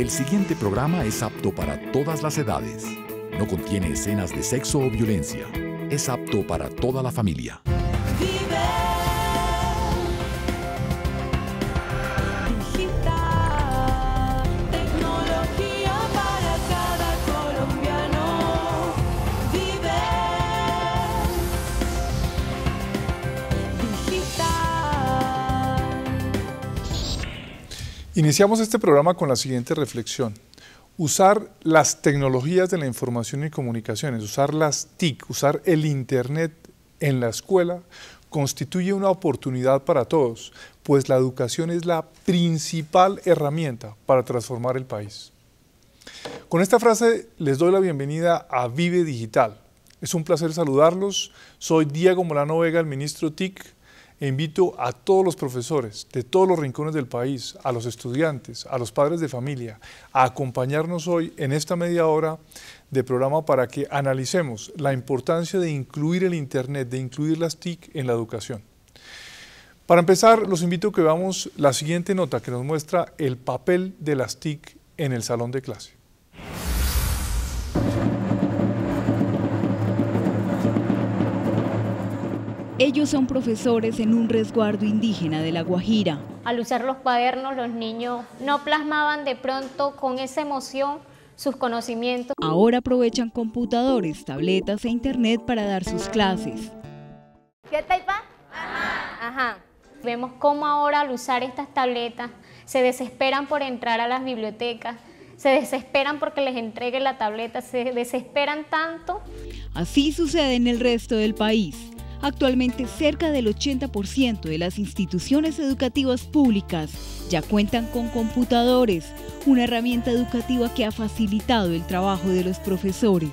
El siguiente programa es apto para todas las edades. No contiene escenas de sexo o violencia. Es apto para toda la familia. Iniciamos este programa con la siguiente reflexión. Usar las tecnologías de la información y comunicaciones, usar las TIC, usar el Internet en la escuela, constituye una oportunidad para todos, pues la educación es la principal herramienta para transformar el país. Con esta frase les doy la bienvenida a Vive Digital. Es un placer saludarlos. Soy Diego Molano Vega, el ministro TIC e invito a todos los profesores de todos los rincones del país, a los estudiantes, a los padres de familia, a acompañarnos hoy en esta media hora de programa para que analicemos la importancia de incluir el Internet, de incluir las TIC en la educación. Para empezar, los invito a que veamos la siguiente nota que nos muestra el papel de las TIC en el salón de clase. Ellos son profesores en un resguardo indígena de La Guajira. Al usar los cuadernos, los niños no plasmaban de pronto con esa emoción sus conocimientos. Ahora aprovechan computadores, tabletas e internet para dar sus clases. ¿Qué tal Ajá. Ajá. Vemos cómo ahora al usar estas tabletas se desesperan por entrar a las bibliotecas, se desesperan porque les entregue la tableta, se desesperan tanto. Así sucede en el resto del país. Actualmente cerca del 80% de las instituciones educativas públicas ya cuentan con computadores, una herramienta educativa que ha facilitado el trabajo de los profesores.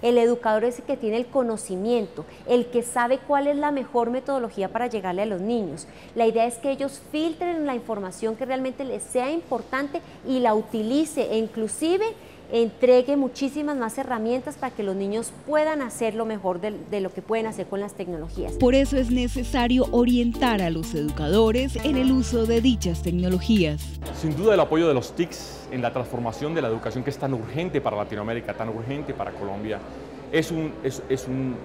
El educador es el que tiene el conocimiento, el que sabe cuál es la mejor metodología para llegarle a los niños. La idea es que ellos filtren la información que realmente les sea importante y la utilice e inclusive entregue muchísimas más herramientas para que los niños puedan hacer lo mejor de, lo que pueden hacer con las tecnologías. Por eso es necesario orientar a los educadores en el uso de dichas tecnologías. Sin duda el apoyo de los TICs en la transformación de la educación que es tan urgente para Latinoamérica, tan urgente para Colombia, es un, es un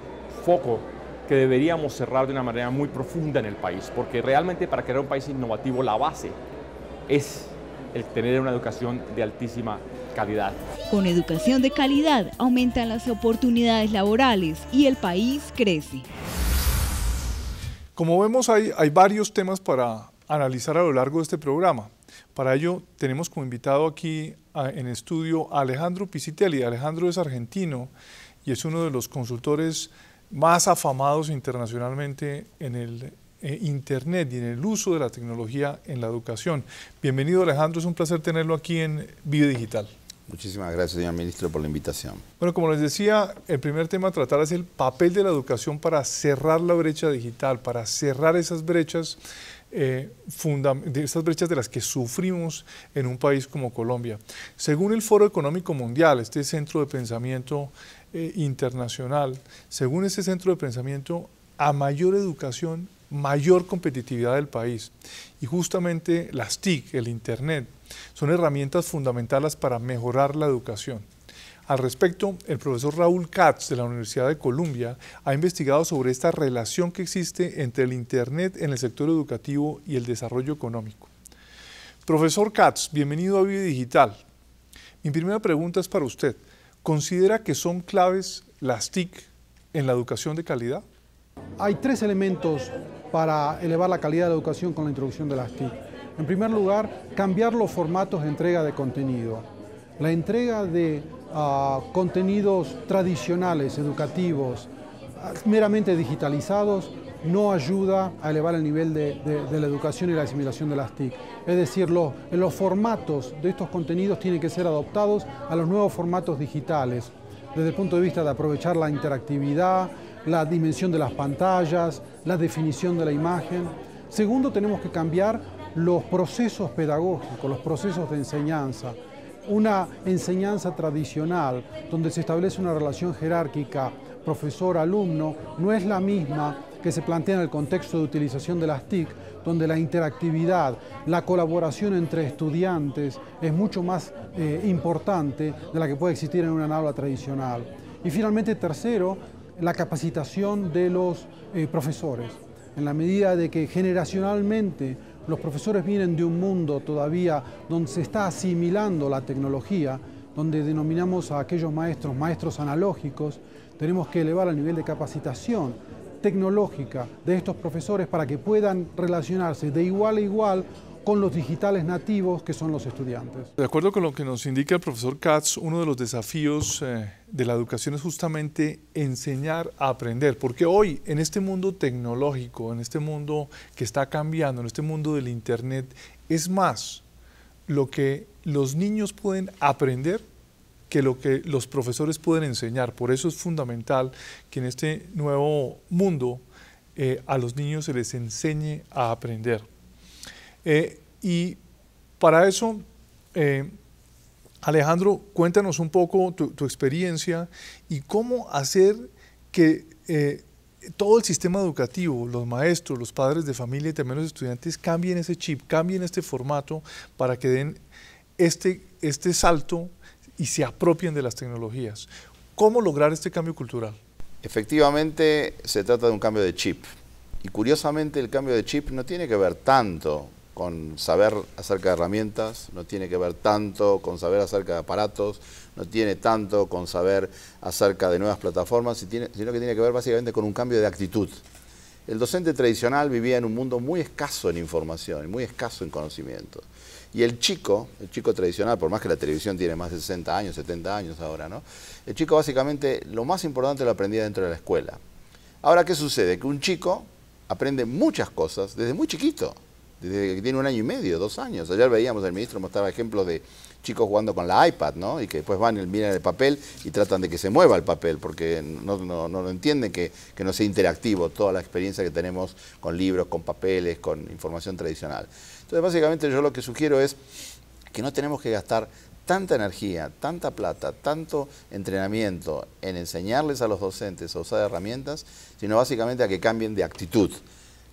foco que deberíamos cerrar de una manera muy profunda en el país, porque realmente para crear un país innovativo la base es el tener una educación de altísima calidad. Con educación de calidad aumentan las oportunidades laborales y el país crece. Como vemos hay, hay varios temas para analizar a lo largo de este programa. Para ello tenemos como invitado aquí en estudio a Alejandro Pisitelli. Alejandro es argentino y es uno de los consultores más afamados internacionalmente en el e Internet y en el uso de la tecnología en la educación. Bienvenido Alejandro, es un placer tenerlo aquí en Vive Digital. Muchísimas gracias, señor ministro, por la invitación. Bueno, como les decía, el primer tema a tratar es el papel de la educación para cerrar la brecha digital, para cerrar esas brechas, eh, de esas brechas de las que sufrimos en un país como Colombia. Según el Foro Económico Mundial, este centro de pensamiento eh, internacional, según ese centro de pensamiento, a mayor educación, mayor competitividad del país. Y justamente las TIC, el Internet, son herramientas fundamentales para mejorar la educación. Al respecto, el profesor Raúl Katz de la Universidad de Columbia ha investigado sobre esta relación que existe entre el Internet en el sector educativo y el desarrollo económico. Profesor Katz, bienvenido a Vive Digital. Mi primera pregunta es para usted. ¿Considera que son claves las TIC en la educación de calidad? Hay tres elementos para elevar la calidad de la educación con la introducción de las TIC. En primer lugar, cambiar los formatos de entrega de contenido. La entrega de ah, contenidos tradicionales, educativos, meramente digitalizados, no ayuda a elevar el nivel de, la educación y la asimilación de las TIC. Es decir, los, los formatos de estos contenidos tienen que ser adoptados a los nuevos formatos digitales, desde el punto de vista de aprovechar la interactividad, la dimensión de las pantallas, la definición de la imagen. Segundo, tenemos que cambiar los procesos pedagógicos, los procesos de enseñanza. Una enseñanza tradicional, donde se establece una relación jerárquica profesor-alumno, no es la misma que se plantea en el contexto de utilización de las TIC, donde la interactividad, la colaboración entre estudiantes es mucho más eh, importante de la que puede existir en una aula tradicional. Y finalmente, tercero, la capacitación de los eh, profesores, en la medida de que generacionalmente los profesores vienen de un mundo todavía donde se está asimilando la tecnología, donde denominamos a aquellos maestros maestros analógicos, tenemos que elevar el nivel de capacitación tecnológica de estos profesores para que puedan relacionarse de igual a igual con los digitales nativos que son los estudiantes. De acuerdo con lo que nos indica el profesor Katz, uno de los desafíos eh, de la educación es justamente enseñar a aprender, porque hoy en este mundo tecnológico, en este mundo que está cambiando, en este mundo del Internet, es más lo que los niños pueden aprender que lo que los profesores pueden enseñar. Por eso es fundamental que en este nuevo mundo eh, a los niños se les enseñe a aprender. Eh, y para eso, eh, Alejandro, cuéntanos un poco tu, experiencia y cómo hacer que eh, todo el sistema educativo, los maestros, los padres de familia y también los estudiantes cambien ese chip, cambien este formato para que den este, este salto y se apropien de las tecnologías. ¿Cómo lograr este cambio cultural? Efectivamente, se trata de un cambio de chip. Y curiosamente el cambio de chip no tiene que ver tanto con saber acerca de herramientas, no tiene que ver tanto con saber acerca de aparatos, no tiene tanto con saber acerca de nuevas plataformas, sino que tiene que ver básicamente con un cambio de actitud. El docente tradicional vivía en un mundo muy escaso en información, muy escaso en conocimiento. Y el chico, el chico tradicional, por más que la televisión tiene más de 60 años, 70 años ahora, ¿no? El chico básicamente lo más importante lo aprendía dentro de la escuela. Ahora, ¿qué sucede? Que un chico aprende muchas cosas desde muy chiquito que tiene un año y medio, dos años. Ayer veíamos, al ministro mostrar ejemplos de chicos jugando con la iPad, ¿no? Y que después van y miran el papel y tratan de que se mueva el papel, porque no, lo entienden que, no sea interactivo toda la experiencia que tenemos con libros, con papeles, con información tradicional. Entonces, básicamente yo lo que sugiero es que no tenemos que gastar tanta energía, tanta plata, tanto entrenamiento en enseñarles a los docentes a usar herramientas, sino básicamente a que cambien de actitud.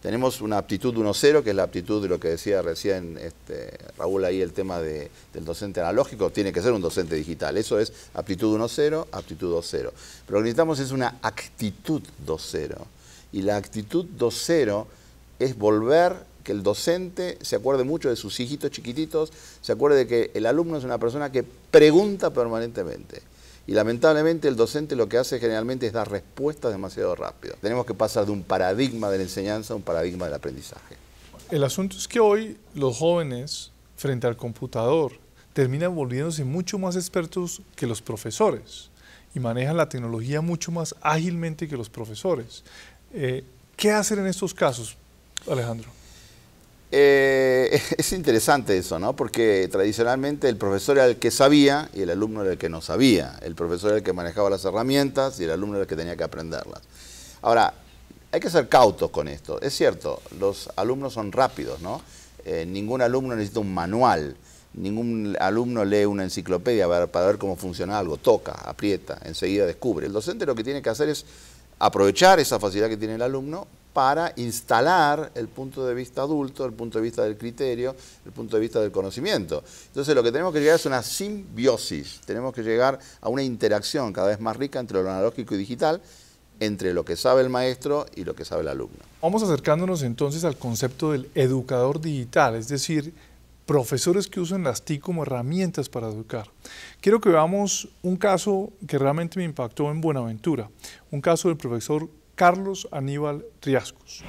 Tenemos una aptitud 1-0, que es la aptitud de lo que decía recién este, Raúl ahí, el tema del docente analógico, tiene que ser un docente digital. Eso es aptitud 1-0, aptitud 2-0. Pero lo que necesitamos es una actitud 2-0. Y la actitud 2-0 es volver que el docente se acuerde mucho de sus hijitos chiquititos, se acuerde de que el alumno es una persona que pregunta permanentemente, y lamentablemente el docente lo que hace generalmente es dar respuestas demasiado rápido. Tenemos que pasar de un paradigma de la enseñanza a un paradigma del aprendizaje. El asunto es que hoy los jóvenes frente al computador terminan volviéndose mucho más expertos que los profesores y manejan la tecnología mucho más ágilmente que los profesores. Eh, ¿Qué hacer en estos casos, Alejandro? Eh, es interesante eso, ¿no? Porque tradicionalmente el profesor era el que sabía y el alumno era el que no sabía. El profesor era el que manejaba las herramientas y el alumno era el que tenía que aprenderlas. Ahora, hay que ser cautos con esto. Es cierto, los alumnos son rápidos, ¿no? Eh, ningún alumno necesita un manual, ningún alumno lee una enciclopedia para ver cómo funciona algo, toca, aprieta, enseguida descubre. El docente lo que tiene que hacer es aprovechar esa facilidad que tiene el alumno para instalar el punto de vista adulto, el punto de vista del criterio, el punto de vista del conocimiento. Entonces lo que tenemos que llegar es una simbiosis, tenemos que llegar a una interacción cada vez más rica entre lo analógico y digital, entre lo que sabe el maestro y lo que sabe el alumno. Vamos acercándonos entonces al concepto del educador digital, es decir, profesores que usan las TIC como herramientas para educar. Quiero que veamos un caso que realmente me impactó en Buenaventura, un caso del profesor Carlos Aníbal Triascos.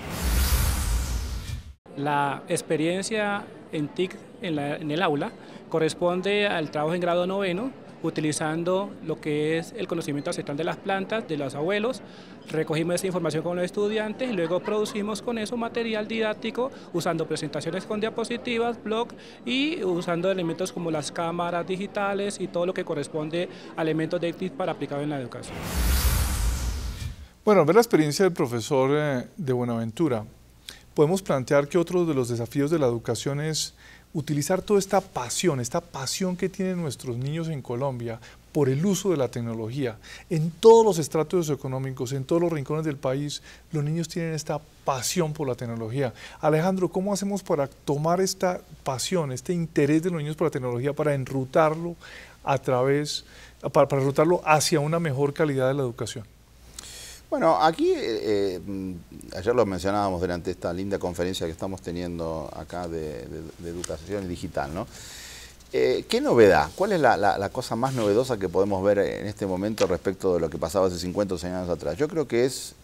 La experiencia en TIC en, el aula corresponde al trabajo en grado noveno utilizando lo que es el conocimiento ancestral de las plantas, de los abuelos. Recogimos esa información con los estudiantes y luego producimos con eso material didáctico usando presentaciones con diapositivas, blog y usando elementos como las cámaras digitales y todo lo que corresponde a elementos de TIC para aplicar en la educación. Bueno, ver la experiencia del profesor eh, de Buenaventura, podemos plantear que otro de los desafíos de la educación es utilizar toda esta pasión, esta pasión que tienen nuestros niños en Colombia por el uso de la tecnología. En todos los estratos económicos, en todos los rincones del país, los niños tienen esta pasión por la tecnología. Alejandro, ¿cómo hacemos para tomar esta pasión, este interés de los niños por la tecnología, para enrutarlo a través, para, para enrutarlo hacia una mejor calidad de la educación? Bueno, aquí, eh, eh, ayer lo mencionábamos durante esta linda conferencia que estamos teniendo acá de, educación digital, ¿no? Eh, ¿Qué novedad? ¿Cuál es la, cosa más novedosa que podemos ver en este momento respecto de lo que pasaba hace 50 o 100 años atrás? Yo creo que es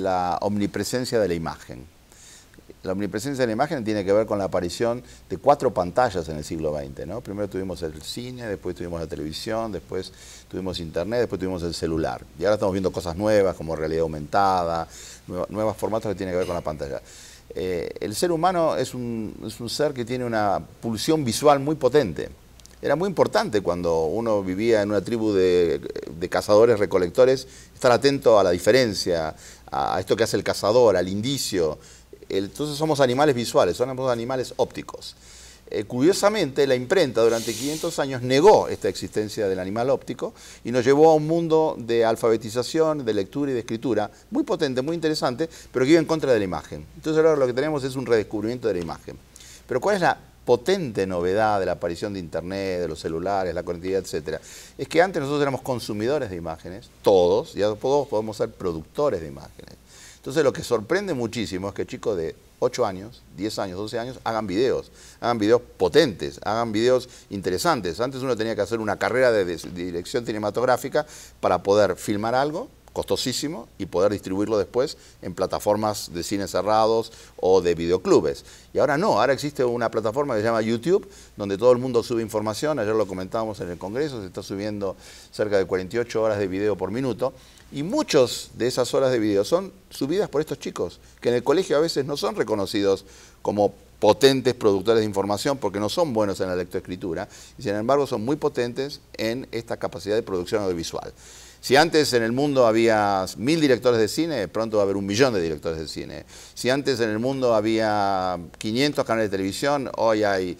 la omnipresencia de la imagen. La omnipresencia de la imagen tiene que ver con la aparición de cuatro pantallas en el siglo XX. Primero tuvimos el cine, después tuvimos la televisión, después tuvimos internet, después tuvimos el celular. Y ahora estamos viendo cosas nuevas como realidad aumentada, nuevos formatos que tienen que ver con la pantalla. Eh, el ser humano es un, ser que tiene una pulsión visual muy potente. Era muy importante cuando uno vivía en una tribu de cazadores recolectores estar atento a la diferencia, a esto que hace el cazador, al indicio, entonces somos animales visuales, somos animales ópticos. Eh, curiosamente, la imprenta durante 500 años negó esta existencia del animal óptico y nos llevó a un mundo de alfabetización, de lectura y de escritura muy potente, muy interesante, pero que iba en contra de la imagen. Entonces ahora lo que tenemos es un redescubrimiento de la imagen. Pero ¿cuál es la potente novedad de la aparición de Internet, de los celulares, la conectividad, etcétera? Es que antes nosotros éramos consumidores de imágenes, todos, y todos podemos ser productores de imágenes. Entonces lo que sorprende muchísimo es que chicos de 8 años, 10 años, 12 años hagan videos, hagan videos potentes, hagan videos interesantes. Antes uno tenía que hacer una carrera de dirección cinematográfica para poder filmar algo costosísimo y poder distribuirlo después en plataformas de cines cerrados o de videoclubes. Y ahora no, ahora existe una plataforma que se llama YouTube, donde todo el mundo sube información, ayer lo comentábamos en el Congreso, se está subiendo cerca de 48 horas de video por minuto, y muchos de esas horas de video son subidas por estos chicos, que en el colegio a veces no son reconocidos como potentes productores de información porque no son buenos en la lectoescritura, y sin embargo son muy potentes en esta capacidad de producción audiovisual. Si antes en el mundo había mil directores de cine, pronto va a haber un millón de directores de cine. Si antes en el mundo había 500 canales de televisión, hoy hay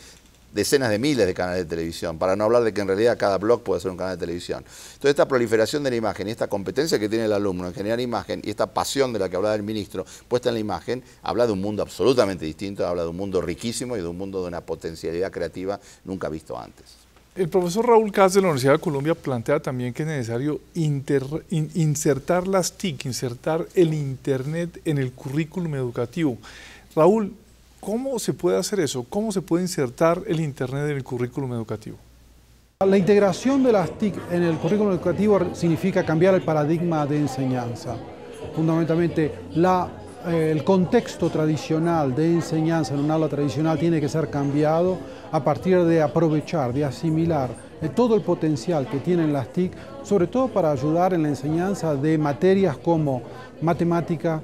decenas de miles de canales de televisión, para no hablar de que en realidad cada blog puede ser un canal de televisión. Entonces esta proliferación de la imagen y esta competencia que tiene el alumno en generar imagen y esta pasión de la que hablaba el ministro puesta en la imagen, habla de un mundo absolutamente distinto, habla de un mundo riquísimo y de un mundo de una potencialidad creativa nunca visto antes. El profesor Raúl Caz de la Universidad de Colombia plantea también que es necesario insertar las TIC, insertar el Internet en el currículum educativo. Raúl, ¿Cómo se puede hacer eso? ¿Cómo se puede insertar el Internet en el currículum educativo? La integración de las TIC en el currículum educativo significa cambiar el paradigma de enseñanza. Fundamentalmente, eh, el contexto tradicional de enseñanza en un aula tradicional tiene que ser cambiado a partir de aprovechar, de asimilar eh, todo el potencial que tienen las TIC, sobre todo para ayudar en la enseñanza de materias como matemática,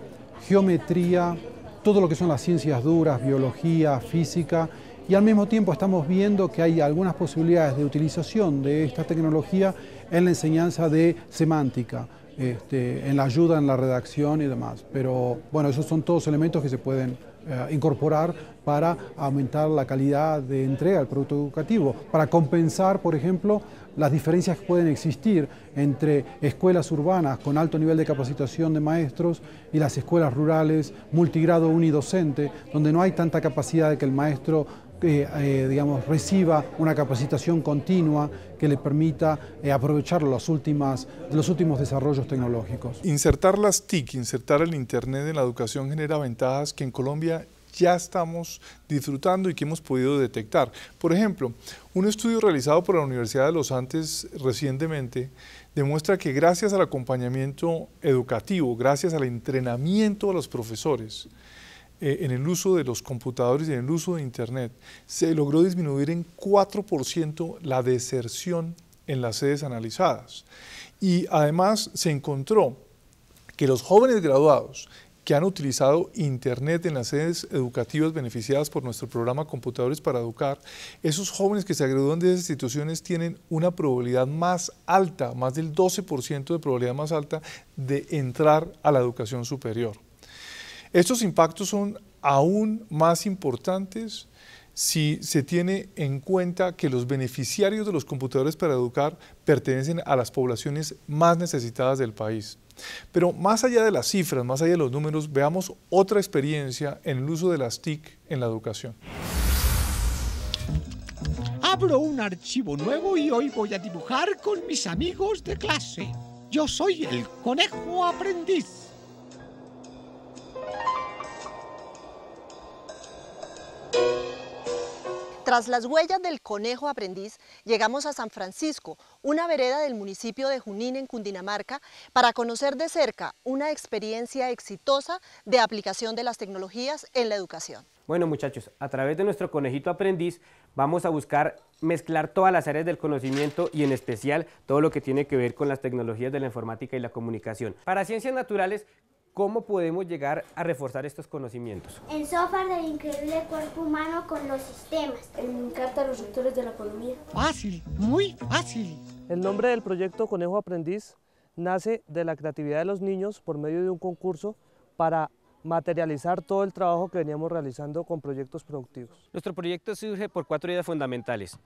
geometría, todo lo que son las ciencias duras, biología, física, y al mismo tiempo estamos viendo que hay algunas posibilidades de utilización de esta tecnología en la enseñanza de semántica, este, en la ayuda en la redacción y demás. Pero bueno, esos son todos elementos que se pueden eh, incorporar para aumentar la calidad de entrega del producto educativo, para compensar, por ejemplo, las diferencias que pueden existir entre escuelas urbanas con alto nivel de capacitación de maestros y las escuelas rurales, multigrado unidocente, donde no hay tanta capacidad de que el maestro eh, eh, digamos, reciba una capacitación continua que le permita eh, aprovechar los, los últimos desarrollos tecnológicos. Insertar las TIC, insertar el Internet en la educación genera ventajas que en Colombia ya estamos disfrutando y que hemos podido detectar. Por ejemplo, un estudio realizado por la Universidad de los Andes recientemente demuestra que gracias al acompañamiento educativo, gracias al entrenamiento de los profesores, eh, en el uso de los computadores y en el uso de Internet, se logró disminuir en 4% la deserción en las sedes analizadas. Y además se encontró que los jóvenes graduados que han utilizado Internet en las sedes educativas beneficiadas por nuestro programa Computadores para Educar, esos jóvenes que se agredieron de esas instituciones tienen una probabilidad más alta, más del 12% de probabilidad más alta de entrar a la educación superior. Estos impactos son aún más importantes si se tiene en cuenta que los beneficiarios de los computadores para educar pertenecen a las poblaciones más necesitadas del país. Pero más allá de las cifras, más allá de los números, veamos otra experiencia en el uso de las TIC en la educación. Abro un archivo nuevo y hoy voy a dibujar con mis amigos de clase. Yo soy el conejo aprendiz. Tras las huellas del conejo aprendiz, llegamos a San Francisco, una vereda del municipio de Junín en Cundinamarca, para conocer de cerca una experiencia exitosa de aplicación de las tecnologías en la educación. Bueno muchachos, a través de nuestro conejito aprendiz vamos a buscar mezclar todas las áreas del conocimiento y en especial todo lo que tiene que ver con las tecnologías de la informática y la comunicación. Para ciencias naturales ¿Cómo podemos llegar a reforzar estos conocimientos? En software del increíble cuerpo humano con los sistemas. En carta a los sectores de la economía. Fácil, muy fácil. El nombre del proyecto Conejo Aprendiz nace de la creatividad de los niños por medio de un concurso para materializar todo el trabajo que veníamos realizando con proyectos productivos. Nuestro proyecto surge por cuatro ideas fundamentales.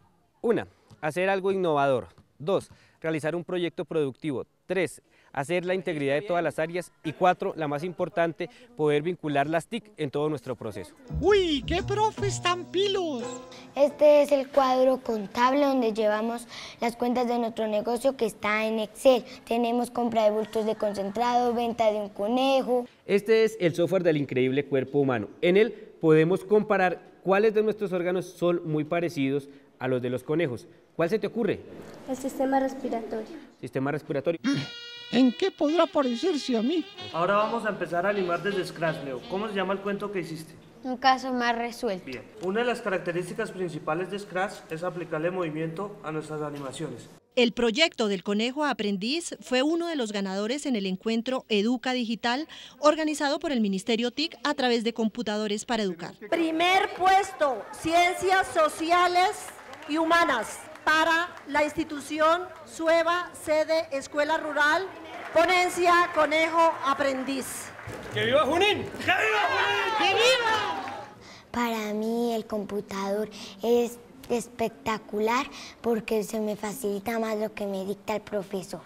Una, hacer algo innovador. Dos, realizar un proyecto productivo. Tres, hacer la integridad de todas las áreas y cuatro, la más importante, poder vincular las TIC en todo nuestro proceso. ¡Uy, qué profes tan pilos! Este es el cuadro contable donde llevamos las cuentas de nuestro negocio que está en Excel. Tenemos compra de bultos de concentrado, venta de un conejo. Este es el software del increíble cuerpo humano. En él podemos comparar cuáles de nuestros órganos son muy parecidos a los de los conejos. ¿Cuál se te ocurre? El sistema respiratorio. Sistema respiratorio. ¿En qué podrá parecerse a mí? Ahora vamos a empezar a animar desde Scratch, Leo. ¿Cómo se llama el cuento que hiciste? Un caso más resuelto. Bien. Una de las características principales de Scratch es aplicarle movimiento a nuestras animaciones. El proyecto del Conejo Aprendiz fue uno de los ganadores en el encuentro Educa Digital, organizado por el Ministerio TIC a través de computadores para educar. Primer puesto, Ciencias Sociales y Humanas para la institución SUEVA, sede Escuela Rural Ponencia Conejo Aprendiz. ¡Que viva Junín! ¡Que viva Junín! ¡Que viva! Para mí el computador es espectacular porque se me facilita más lo que me dicta el profesor.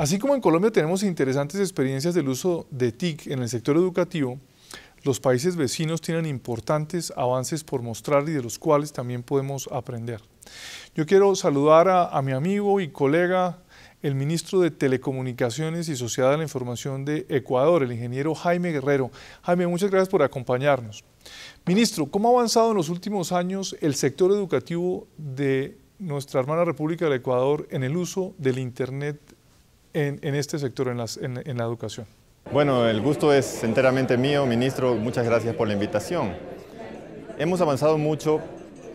Así como en Colombia tenemos interesantes experiencias del uso de TIC en el sector educativo, los países vecinos tienen importantes avances por mostrar y de los cuales también podemos aprender. Yo quiero saludar a, mi amigo y colega, el ministro de Telecomunicaciones y Sociedad de la Información de Ecuador, el ingeniero Jaime Guerrero. Jaime, muchas gracias por acompañarnos. Ministro, ¿cómo ha avanzado en los últimos años el sector educativo de nuestra hermana República del Ecuador en el uso del Internet en, este sector, en, la educación? Bueno, el gusto es enteramente mío, ministro. Muchas gracias por la invitación. Hemos avanzado mucho,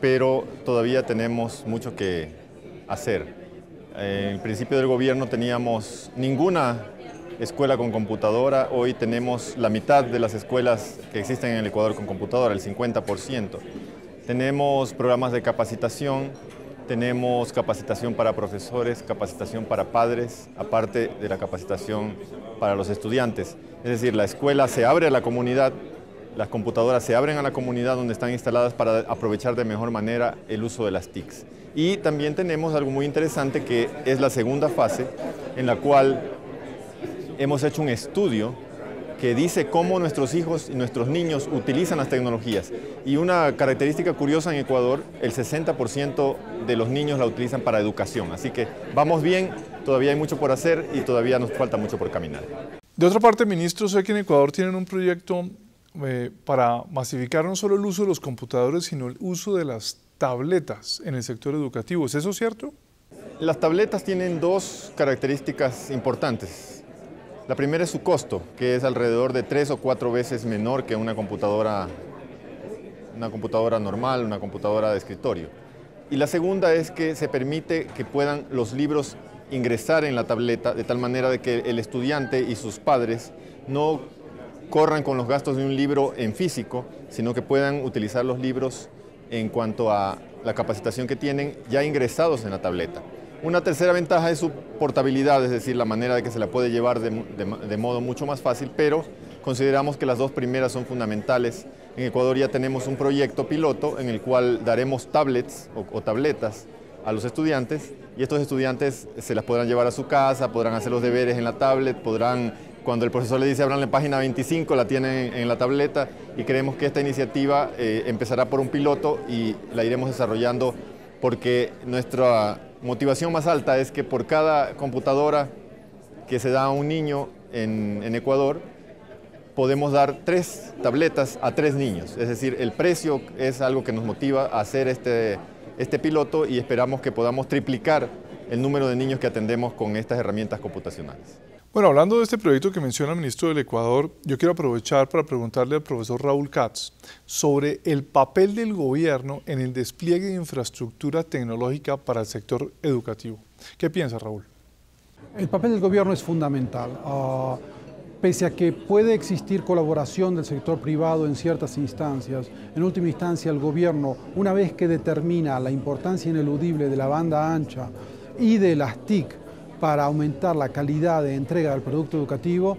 pero todavía tenemos mucho que hacer. Eh, en principio del gobierno teníamos ninguna escuela con computadora, hoy tenemos la mitad de las escuelas que existen en el Ecuador con computadora, el 50%. Tenemos programas de capacitación tenemos capacitación para profesores, capacitación para padres, aparte de la capacitación para los estudiantes. Es decir, la escuela se abre a la comunidad, las computadoras se abren a la comunidad donde están instaladas para aprovechar de mejor manera el uso de las TICs. Y también tenemos algo muy interesante que es la segunda fase en la cual hemos hecho un estudio que dice cómo nuestros hijos y nuestros niños utilizan las tecnologías. Y una característica curiosa en Ecuador, el 60% de los niños la utilizan para educación. Así que vamos bien, todavía hay mucho por hacer y todavía nos falta mucho por caminar. De otra parte, ministro, sé que en Ecuador tienen un proyecto eh, para masificar no solo el uso de los computadores, sino el uso de las tabletas en el sector educativo. ¿Es eso cierto? Las tabletas tienen dos características importantes. La primera es su costo, que es alrededor de tres o cuatro veces menor que una computadora, una computadora normal, una computadora de escritorio. Y la segunda es que se permite que puedan los libros ingresar en la tableta de tal manera de que el estudiante y sus padres no corran con los gastos de un libro en físico, sino que puedan utilizar los libros en cuanto a la capacitación que tienen ya ingresados en la tableta. Una tercera ventaja es su portabilidad, es decir, la manera de que se la puede llevar de, modo mucho más fácil, pero consideramos que las dos primeras son fundamentales. En Ecuador ya tenemos un proyecto piloto en el cual daremos tablets o, tabletas a los estudiantes y estos estudiantes se las podrán llevar a su casa, podrán hacer los deberes en la tablet, podrán, cuando el profesor le dice abran la página 25, la tienen en la tableta y creemos que esta iniciativa eh, empezará por un piloto y la iremos desarrollando porque nuestra motivación más alta es que por cada computadora que se da a un niño en, Ecuador, podemos dar tres tabletas a tres niños. Es decir, el precio es algo que nos motiva a hacer este, este piloto y esperamos que podamos triplicar el número de niños que atendemos con estas herramientas computacionales. Bueno, hablando de este proyecto que menciona el ministro del Ecuador, yo quiero aprovechar para preguntarle al profesor Raúl Katz sobre el papel del gobierno en el despliegue de infraestructura tecnológica para el sector educativo. ¿Qué piensa Raúl? El papel del gobierno es fundamental. Ah, pese a que puede existir colaboración del sector privado en ciertas instancias, en última instancia el gobierno, una vez que determina la importancia ineludible de la banda ancha y de las TIC, para aumentar la calidad de entrega del producto educativo,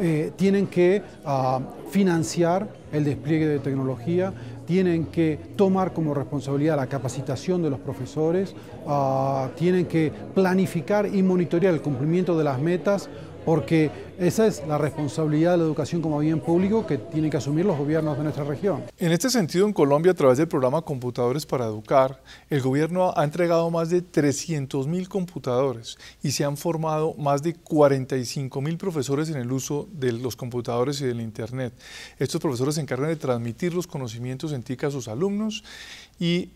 eh, tienen que ah, financiar el despliegue de tecnología, tienen que tomar como responsabilidad la capacitación de los profesores, ah, tienen que planificar y monitorear el cumplimiento de las metas porque esa es la responsabilidad de la educación como bien público que tienen que asumir los gobiernos de nuestra región. En este sentido, en Colombia, a través del programa Computadores para Educar, el gobierno ha entregado más de 300.000 computadores y se han formado más de 45.000 profesores en el uso de los computadores y del Internet. Estos profesores se encargan de transmitir los conocimientos en TIC a sus alumnos y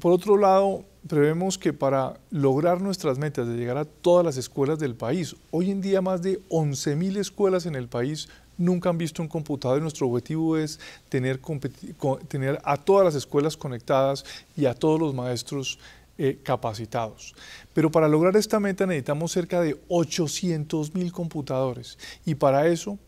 por otro lado, prevemos que para lograr nuestras metas de llegar a todas las escuelas del país, hoy en día más de 11.000 escuelas en el país nunca han visto un computador y nuestro objetivo es tener, a todas las escuelas conectadas y a todos los maestros eh, capacitados. Pero para lograr esta meta necesitamos cerca de 800.000 computadores y para eso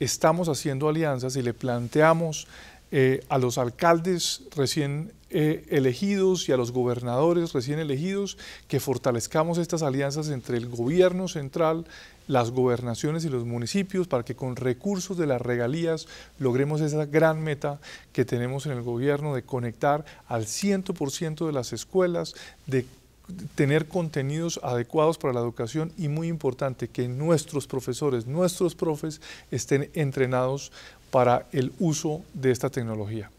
estamos haciendo alianzas y le planteamos eh, a los alcaldes recién eh, elegidos y a los gobernadores recién elegidos, que fortalezcamos estas alianzas entre el gobierno central, las gobernaciones y los municipios para que con recursos de las regalías logremos esa gran meta que tenemos en el gobierno de conectar al 100% de las escuelas, de tener contenidos adecuados para la educación y muy importante que nuestros profesores, nuestros profes estén entrenados para el uso de esta tecnología.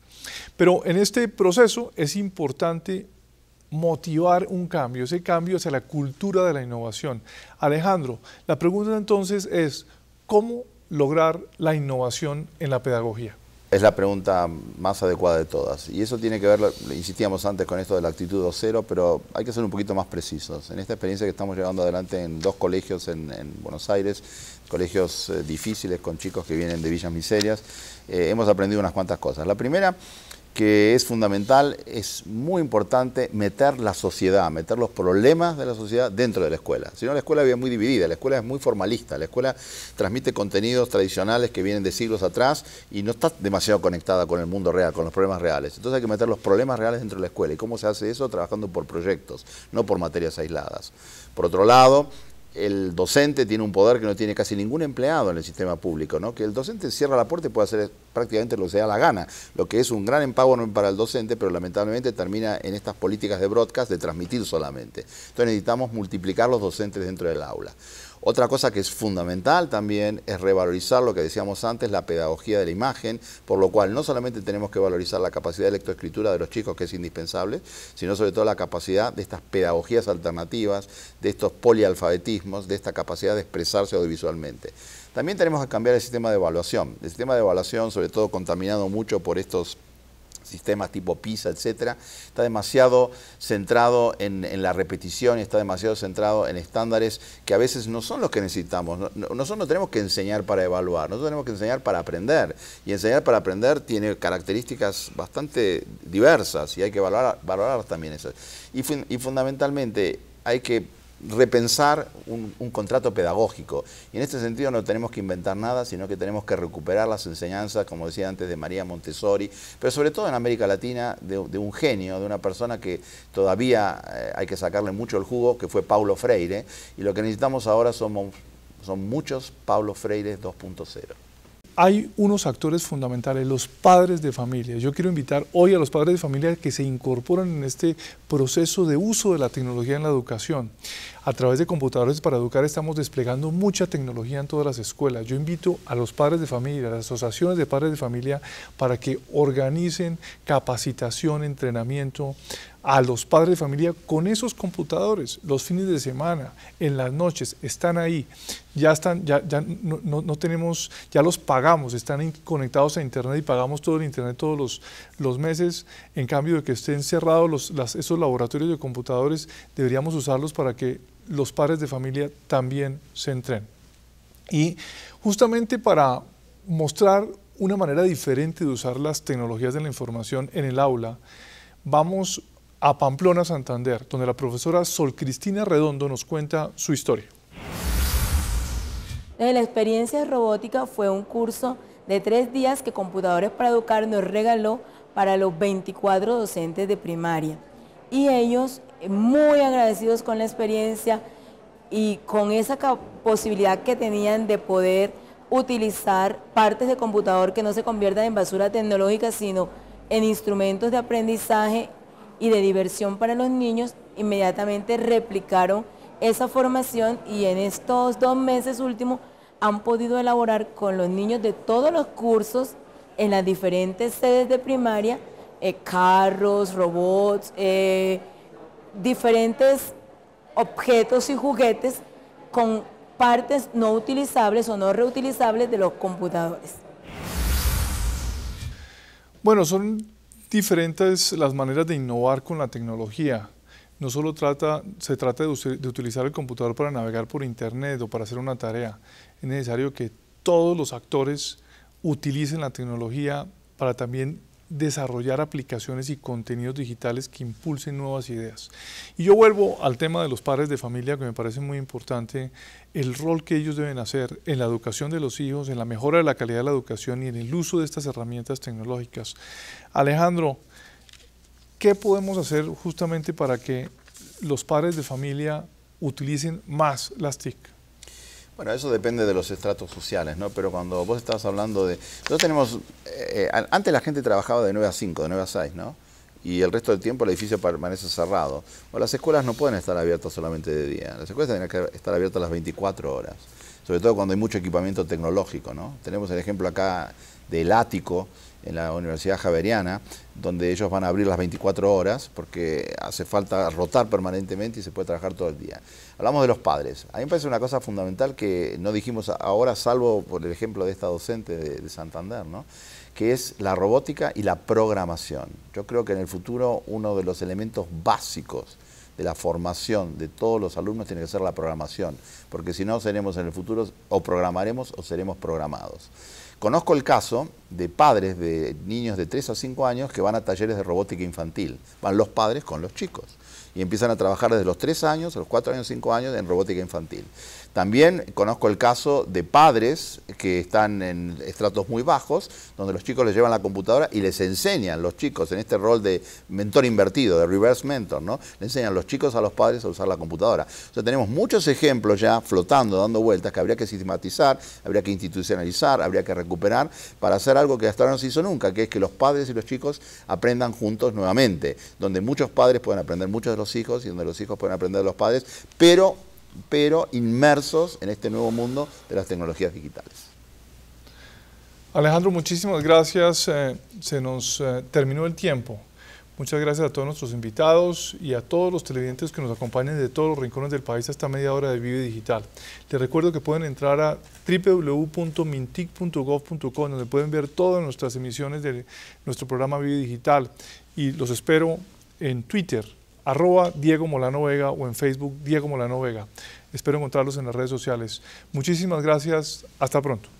Pero en este proceso es importante motivar un cambio, ese cambio hacia la cultura de la innovación. Alejandro, la pregunta entonces es, ¿cómo lograr la innovación en la pedagogía? Es la pregunta más adecuada de todas. Y eso tiene que ver, insistíamos antes con esto de la actitud cero, pero hay que ser un poquito más precisos. En esta experiencia que estamos llevando adelante en dos colegios en, en Buenos Aires, colegios eh, difíciles con chicos que vienen de villas miserias, eh, hemos aprendido unas cuantas cosas. La primera, que es fundamental, es muy importante meter la sociedad, meter los problemas de la sociedad dentro de la escuela. Si no, la escuela es muy dividida, la escuela es muy formalista, la escuela transmite contenidos tradicionales que vienen de siglos atrás y no está demasiado conectada con el mundo real, con los problemas reales. Entonces hay que meter los problemas reales dentro de la escuela. ¿Y cómo se hace eso? Trabajando por proyectos, no por materias aisladas. Por otro lado, el docente tiene un poder que no tiene casi ningún empleado en el sistema público, que el docente cierra la puerta y puede hacer prácticamente lo que se la gana, lo que es un gran empowerment para el docente, pero lamentablemente termina en estas políticas de broadcast de transmitir solamente. Entonces necesitamos multiplicar los docentes dentro del aula. Otra cosa que es fundamental también es revalorizar lo que decíamos antes, la pedagogía de la imagen, por lo cual no solamente tenemos que valorizar la capacidad de lectoescritura de los chicos, que es indispensable, sino sobre todo la capacidad de estas pedagogías alternativas, de estos polialfabetismos, de esta capacidad de expresarse audiovisualmente. También tenemos que cambiar el sistema de evaluación. El sistema de evaluación, sobre todo contaminado mucho por estos sistemas tipo PISA, etcétera, está demasiado centrado en, la repetición y está demasiado centrado en estándares que a veces no son los que necesitamos. Nosotros no tenemos que enseñar para evaluar, nosotros tenemos que enseñar para aprender. Y enseñar para aprender tiene características bastante diversas y hay que valorar, valorar también eso. y fundamentalmente hay que repensar un, contrato pedagógico. Y en este sentido no tenemos que inventar nada, sino que tenemos que recuperar las enseñanzas, como decía antes, de María Montessori, pero sobre todo en América Latina, de, un genio, de una persona que todavía eh, hay que sacarle mucho el jugo, que fue Paulo Freire, y lo que necesitamos ahora son muchos Paulo Freire 2.0 hay unos actores fundamentales, los padres de familia. Yo quiero invitar hoy a los padres de familia que se incorporan en este proceso de uso de la tecnología en la educación a través de computadores para educar estamos desplegando mucha tecnología en todas las escuelas. Yo invito a los padres de familia, a las asociaciones de padres de familia, para que organicen capacitación, entrenamiento a los padres de familia con esos computadores los fines de semana, en las noches, están ahí, ya están, ya, ya no, tenemos, ya los pagamos, están conectados a internet y pagamos todo el internet todos los, meses, en cambio de que estén cerrados los, esos laboratorios de computadores, deberíamos usarlos para que los padres de familia también se entren. Y justamente para mostrar una manera diferente de usar las tecnologías de la información en el aula, vamos a Pamplona, Santander, donde la profesora Sol Cristina Redondo nos cuenta su historia. la experiencia robótica fue un curso de tres días que Computadores para Educar nos regaló para los 24 docentes de primaria. Y ellos eh, muy agradecidos con la experiencia y con esa posibilidad que tenían de poder utilizar partes de computador que no se conviertan en basura tecnológica, sino en instrumentos de aprendizaje y de diversión para los niños, inmediatamente replicaron esa formación y en estos dos meses últimos han podido elaborar con los niños de todos los cursos en las diferentes sedes de primaria, eh, carros, robots, eh, diferentes objetos y juguetes con partes no utilizables o no reutilizables de los computadores. Bueno, son diferentes las maneras de innovar con la tecnología. No solo trata, se trata de, de utilizar el computador para navegar por internet o para hacer una tarea. Es necesario que todos los actores utilicen la tecnología para también desarrollar aplicaciones y contenidos digitales que impulsen nuevas ideas. Y yo vuelvo al tema de los padres de familia, que me parece muy importante, el rol que ellos deben hacer en la educación de los hijos, en la mejora de la calidad de la educación y en el uso de estas herramientas tecnológicas. Alejandro, ¿qué podemos hacer justamente para que los padres de familia utilicen más las TIC? Bueno, eso depende de los estratos sociales, ¿no? Pero cuando vos estabas hablando de... Nosotros tenemos... Eh, eh, antes la gente trabajaba de 9 a 5, de 9 a 6, ¿no? Y el resto del tiempo el edificio permanece cerrado. O las escuelas no pueden estar abiertas solamente de día. Las escuelas tienen que estar abiertas las 24 horas. Sobre todo cuando hay mucho equipamiento tecnológico, ¿no? Tenemos el ejemplo acá del ático, en la Universidad Javeriana, donde ellos van a abrir las 24 horas porque hace falta rotar permanentemente y se puede trabajar todo el día. Hablamos de los padres. A mí me parece una cosa fundamental que no dijimos ahora, salvo por el ejemplo de esta docente de, Santander, que es la robótica y la programación. Yo creo que en el futuro uno de los elementos básicos de la formación de todos los alumnos tiene que ser la programación, porque si no seremos en el futuro o programaremos o seremos programados. Conozco el caso de padres de niños de 3 a 5 años que van a talleres de robótica infantil. Van los padres con los chicos y empiezan a trabajar desde los 3 años, a los 4 años, 5 años en robótica infantil. También conozco el caso de padres que están en estratos muy bajos, donde los chicos les llevan la computadora y les enseñan los chicos, en este rol de mentor invertido, de reverse mentor, ¿no? Le enseñan los chicos a los padres a usar la computadora. O sea, tenemos muchos ejemplos ya flotando, dando vueltas, que habría que sistematizar, habría que institucionalizar, habría que recuperar para hacer algo que hasta ahora no se hizo nunca, que es que los padres y los chicos aprendan juntos nuevamente, donde muchos padres pueden aprender muchos de los hijos y donde los hijos pueden aprender de los padres, pero pero inmersos en este nuevo mundo de las tecnologías digitales. Alejandro, muchísimas gracias. Eh, se nos eh, terminó el tiempo. Muchas gracias a todos nuestros invitados y a todos los televidentes que nos acompañan de todos los rincones del país esta media hora de Vive Digital. Les recuerdo que pueden entrar a www.mintic.gov.co donde pueden ver todas nuestras emisiones de nuestro programa Vive Digital y los espero en Twitter arroba Diego Molano Vega o en Facebook Diego Molano Vega. Espero encontrarlos en las redes sociales. Muchísimas gracias. Hasta pronto.